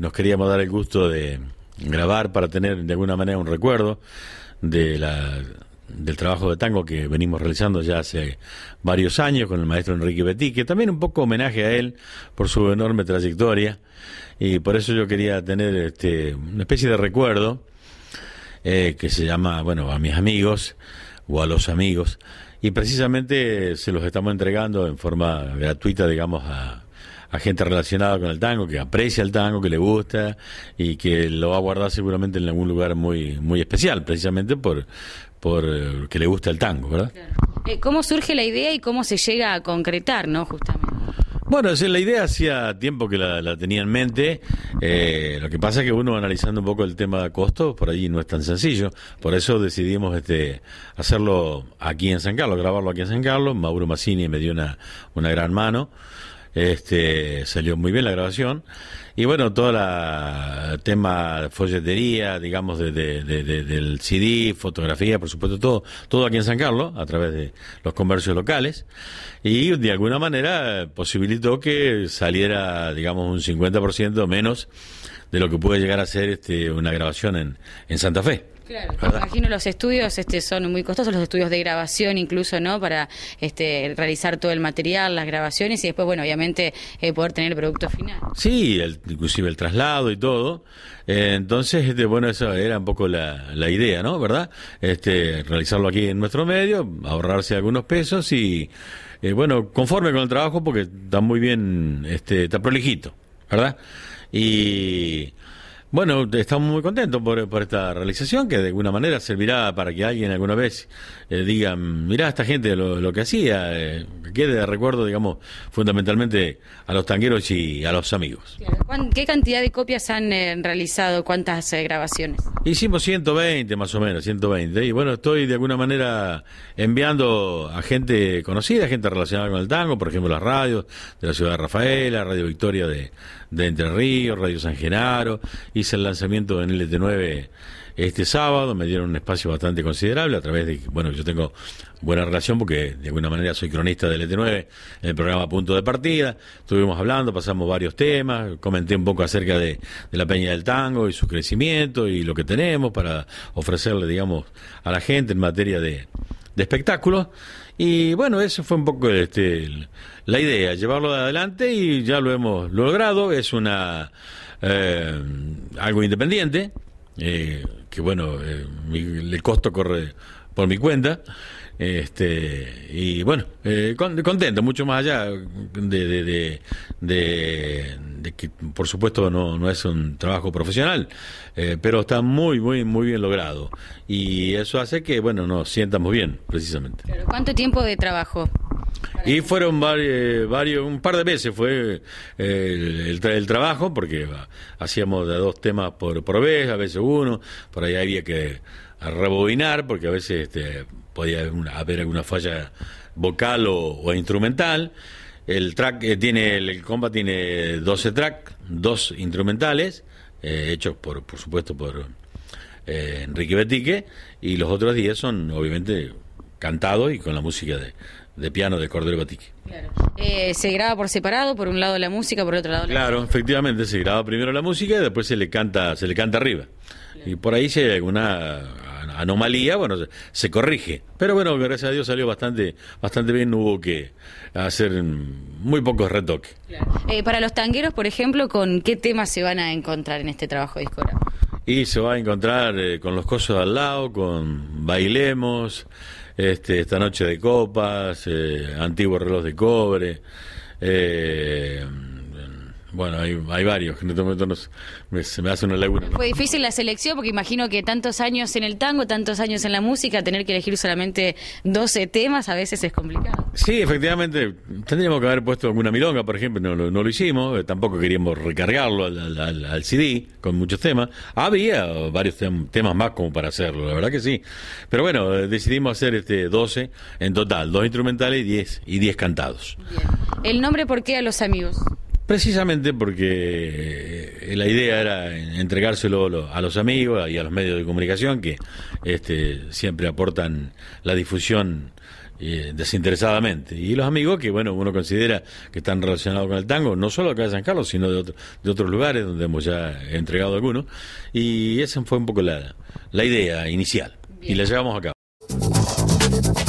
nos queríamos dar el gusto de grabar para tener de alguna manera un recuerdo de la, del trabajo de tango que venimos realizando ya hace varios años con el maestro Enrique Betí, que también un poco homenaje a él por su enorme trayectoria y por eso yo quería tener este, una especie de recuerdo eh, que se llama, bueno, a mis amigos o a los amigos y precisamente se los estamos entregando en forma gratuita, digamos, a a gente relacionada con el tango, que aprecia el tango, que le gusta y que lo va a guardar seguramente en algún lugar muy, muy especial, precisamente por, por eh, que le gusta el tango, ¿verdad? Eh, ¿Cómo surge la idea y cómo se llega a concretar, no, justamente? Bueno, la idea hacía tiempo que la, tenía en mente. Eh, lo que pasa es que uno analizando un poco el tema de costos, por ahí no es tan sencillo. Por eso decidimos este, hacerlo aquí en San Carlos, grabarlo aquí en San Carlos. Mauro Massini me dio una, una gran mano. Este, salió muy bien la grabación. Y bueno, todo la tema folletería, digamos, de, del CD, fotografía, por supuesto, todo, todo aquí en San Carlos, a través de los comercios locales. Y de alguna manera posibilitó que saliera, digamos, un 50% menos de lo que puede llegar a ser este, una grabación en, en Santa Fe. Claro, imagino los estudios este, son muy costosos, los estudios de grabación incluso, ¿no? Para este, realizar todo el material, las grabaciones y después, bueno, obviamente eh, poder tener el producto final. Sí, inclusive el traslado y todo. Eh, entonces, este, bueno, esa era un poco la, la, idea, ¿no? ¿Verdad? Este, realizarlo aquí en nuestro medio, ahorrarse algunos pesos y, eh, bueno, conforme con el trabajo porque está muy bien, este, está prolijito, ¿verdad? Y... Bueno, estamos muy contentos por, esta realización que de alguna manera servirá para que alguien alguna vez eh, diga, mm, mirá, esta gente lo, que hacía, eh, que quede de recuerdo, digamos, fundamentalmente a los tangueros y a los amigos. ¿Qué cantidad de copias han eh, realizado? ¿Cuántas grabaciones? Hicimos 120 más o menos, 120. Y bueno, estoy de alguna manera enviando a gente conocida, gente relacionada con el tango, por ejemplo, las radios de la ciudad de Rafaela, Radio Victoria de, de Entre Ríos, Radio San Genaro. Y el lanzamiento en et 9 este sábado, me dieron un espacio bastante considerable a través de, bueno, yo tengo buena relación porque de alguna manera soy cronista del ET9 en el programa Punto de Partida, estuvimos hablando, pasamos varios temas, comenté un poco acerca de, la Peña del Tango y su crecimiento y lo que tenemos para ofrecerle, digamos, a la gente en materia de, de espectáculos. Y bueno, eso fue un poco este, la idea, llevarlo adelante y ya lo hemos logrado, es una eh, algo independiente, eh, que bueno, eh, el costo corre por mi cuenta. Este, y bueno, eh, contento, mucho más allá de, de, que, por supuesto, no, no es un trabajo profesional, eh, pero está muy, muy, muy bien logrado. Y eso hace que, bueno, nos sientamos bien, precisamente. ¿Cuánto tiempo de trabajo? Y fueron varios, un par de veces fue eh, el, trabajo, porque ah, hacíamos dos temas por, por vez, a veces uno, por ahí había que rebobinar, porque a veces este, podía haber, alguna falla vocal o, instrumental. El track eh, tiene, el, el, tiene 12 tracks, dos instrumentales, eh, hechos por, por supuesto por Enrique Betique, y los otros 10 son obviamente cantados y con la música de de piano de Cordero Batique. Eh, se graba por separado, por un lado la música, por el otro lado la Claro, efectivamente, se graba primero la música y después se le canta, se le canta arriba. Y por ahí si hay alguna anomalía, bueno, se, corrige. Pero bueno, gracias a Dios salió bastante, bastante bien, no hubo que hacer muy pocos retoques. Eh, para los tangueros, por ejemplo, ¿con qué temas se van a encontrar en este trabajo discográfico? Y se va a encontrar eh, con los cosos al lado, con Bailemos, este, esta noche de copas, eh, antiguos antiguo reloj de cobre, eh, bueno, hay, varios, en este momento me, se me hace una laguna. Fue difícil la selección porque imagino que tantos años en el tango, tantos años en la música, tener que elegir solamente 12 temas a veces es complicado. Sí, efectivamente, tendríamos que haber puesto alguna milonga, por ejemplo, no, lo hicimos, eh, tampoco queríamos recargarlo al, CD con muchos temas. Había varios temas más como para hacerlo, la verdad que sí. Pero bueno, eh, decidimos hacer este 12 en total, dos instrumentales y 10 y 10 cantados. ¿El nombre por qué a los amigos? Precisamente porque eh, la idea era entregárselo a los amigos y a los medios de comunicación que este, siempre aportan la difusión eh, desinteresadamente. Y los amigos que, bueno, uno considera que están relacionados con el tango, no solo acá de San Carlos, sino de, otros lugares donde hemos ya entregado algunos. Y esa fue un poco la, idea inicial y la llevamos a cabo.